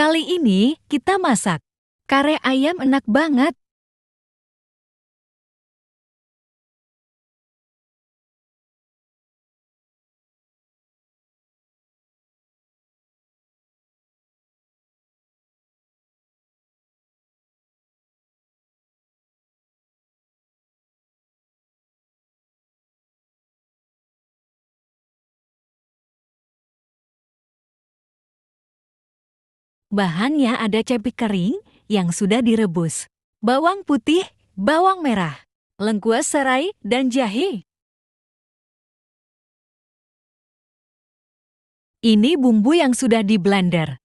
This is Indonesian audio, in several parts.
Kali ini kita masak. Kare ayam enak banget. Bahannya ada cabai kering yang sudah direbus, bawang putih, bawang merah, lengkuas serai, dan jahe. Ini bumbu yang sudah di blender.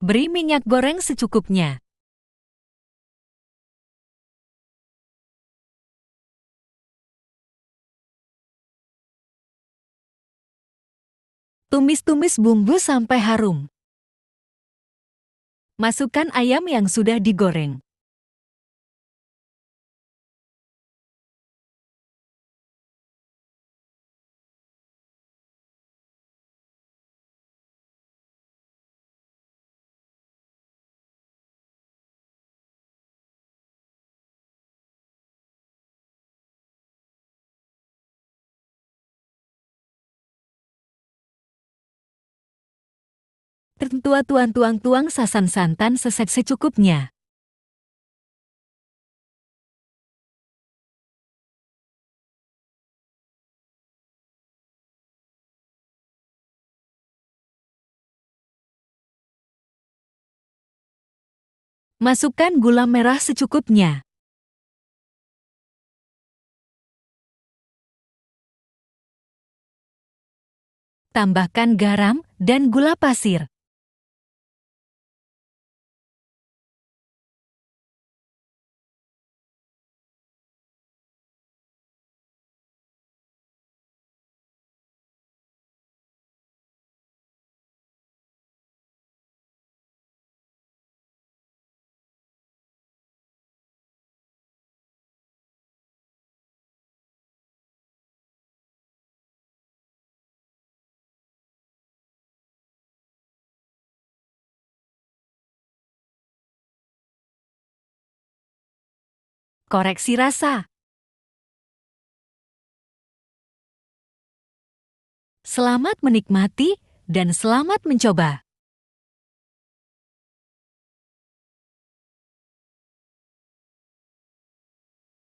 Beri minyak goreng secukupnya. Tumis-tumis bumbu sampai harum. Masukkan ayam yang sudah digoreng. Tentua tuan tuang tuang sasan santan sesek secukupnya. Masukkan gula merah secukupnya. Tambahkan garam dan gula pasir. Koreksi rasa. Selamat menikmati dan selamat mencoba.